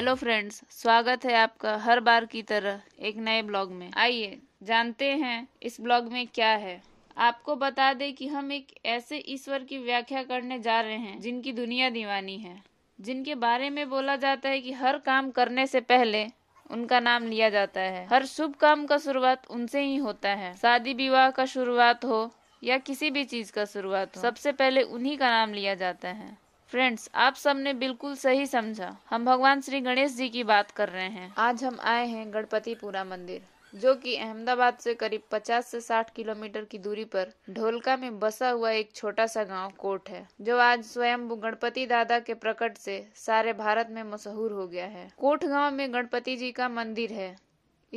hello friends स्वागत है आपका हर बार की तरह एक नए ब्लॉग में आइए जानते हैं इस ब्लॉग में क्या है आपको बता दें कि हम एक ऐसे ईश्वर की व्याख्या करने जा रहे हैं जिनकी दुनिया दीवानी है जिनके बारे में बोला जाता है कि हर काम करने से पहले उनका नाम लिया जाता है हर शुभ काम का शुरुआत उनसे ही होता है शादी विवाह का शुरुआत हो या किसी भी चीज का शुरुआत हो सबसे पहले उन्हीं का नाम लिया जाता है फ्रेंड्स आप सबने बिल्कुल सही समझा हम भगवान श्री गणेश जी की बात कर रहे हैं आज हम आए हैं गणपतिपुरा मंदिर जो कि अहमदाबाद से करीब 50 से 60 किलोमीटर की दूरी पर ढोलका में बसा हुआ एक छोटा सा गांव कोट है जो आज स्वयं गणपति दादा के प्रकट से सारे भारत में मशहूर हो गया है कोट गांव में गणपति जी का मंदिर है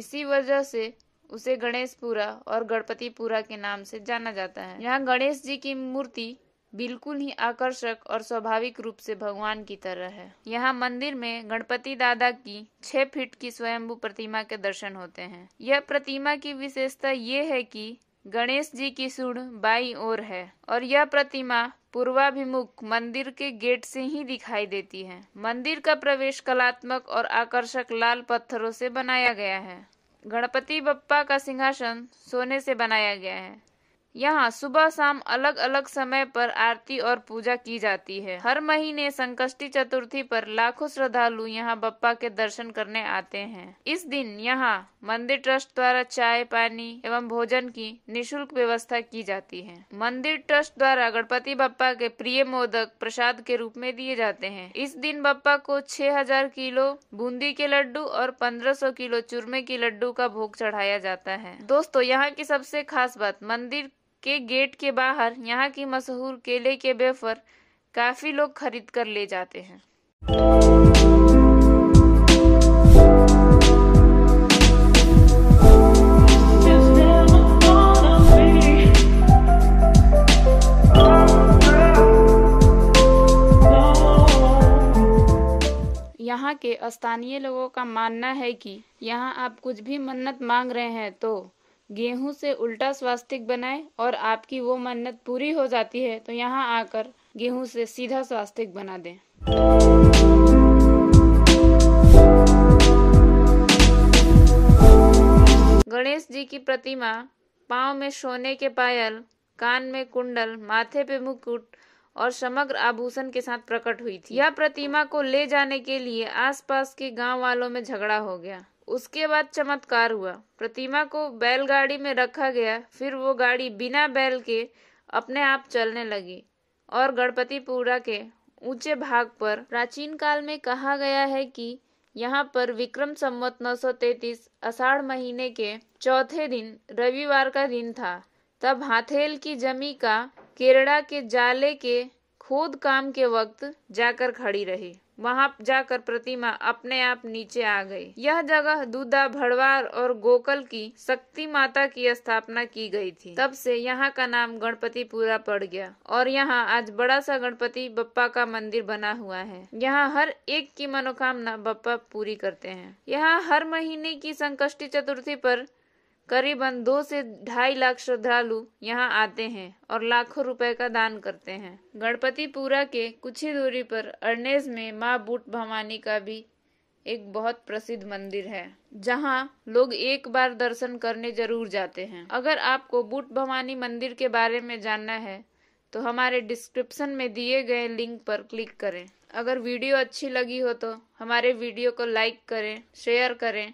इसी वजह से उसे गणेशपुरा और गणपतिपुरा के नाम से जाना जाता है यहाँ गणेश जी की मूर्ति बिल्कुल ही आकर्षक और स्वाभाविक रूप से भगवान की तरह है यहाँ मंदिर में गणपति दादा की छह फीट की स्वयंभू प्रतिमा के दर्शन होते हैं यह प्रतिमा की विशेषता ये है कि गणेश जी की सूढ़ बाई ओर है और यह प्रतिमा पूर्वाभिमुख मंदिर के गेट से ही दिखाई देती है मंदिर का प्रवेश कलात्मक और आकर्षक लाल पत्थरों से बनाया गया है गणपति बप्पा का सिंहासन सोने से बनाया गया है यहाँ सुबह शाम अलग अलग समय पर आरती और पूजा की जाती है हर महीने संकष्टी चतुर्थी पर लाखों श्रद्धालु यहाँ बप्पा के दर्शन करने आते हैं इस दिन यहाँ मंदिर ट्रस्ट द्वारा चाय पानी एवं भोजन की निशुल्क व्यवस्था की जाती है मंदिर ट्रस्ट द्वारा गणपति बप्पा के प्रिय मोदक प्रसाद के रूप में दिए जाते हैं इस दिन बप्पा को छह किलो बूंदी के लड्डू और पंद्रह किलो चूरमे के लड्डू का भोग चढ़ाया जाता है दोस्तों यहाँ की सबसे खास बात मंदिर के गेट के बाहर यहाँ की मशहूर केले के बेफर काफ़ी लोग खरीद कर ले जाते हैं यहाँ के स्थानीय लोगों का मानना है कि यहाँ आप कुछ भी मन्नत मांग रहे हैं तो गेहूं से उल्टा स्वास्तिक बनाए और आपकी वो मन्नत पूरी हो जाती है तो यहाँ आकर गेहूं से सीधा स्वास्तिक बना दें गणेश जी की प्रतिमा पाँव में सोने के पायल कान में कुंडल माथे पे मुकुट और समग्र आभूषण के साथ प्रकट हुई थी यह प्रतिमा को ले जाने के लिए आसपास के गांव वालों में झगड़ा हो गया उसके बाद चमत्कार हुआ प्रतिमा को बैलगाड़ी में रखा गया फिर वो गाड़ी बिना बैल के अपने आप चलने लगी और गणपतिपुरा के ऊंचे भाग पर प्राचीन काल में कहा गया है कि यहाँ पर विक्रम संवत 933 अषाढ़ महीने के चौथे दिन रविवार का दिन था तब हाथेल की जमी का केरड़ा के जाले के खुद काम के वक्त जाकर खड़ी रही वहां जाकर प्रतिमा अपने आप नीचे आ गई यह जगह दूधा भड़वार और गोकल की शक्ति माता की स्थापना की गई थी तब से यहाँ का नाम गणपति पूरा पड़ गया और यहाँ आज बड़ा सा गणपति बप्पा का मंदिर बना हुआ है यहाँ हर एक की मनोकामना बप्पा पूरी करते हैं यहाँ हर महीने की संकष्टी चतुर्थी पर करीबन दो से ढाई लाख श्रद्धालु यहाँ आते हैं और लाखों रुपए का दान करते हैं गणपतिपुरा के कुछ ही दूरी पर अरनेज में माँ बूट भवानी का भी एक बहुत प्रसिद्ध मंदिर है जहाँ लोग एक बार दर्शन करने जरूर जाते हैं अगर आपको बूट भवानी मंदिर के बारे में जानना है तो हमारे डिस्क्रिप्शन में दिए गए लिंक पर क्लिक करें अगर वीडियो अच्छी लगी हो तो हमारे वीडियो को लाइक करें शेयर करें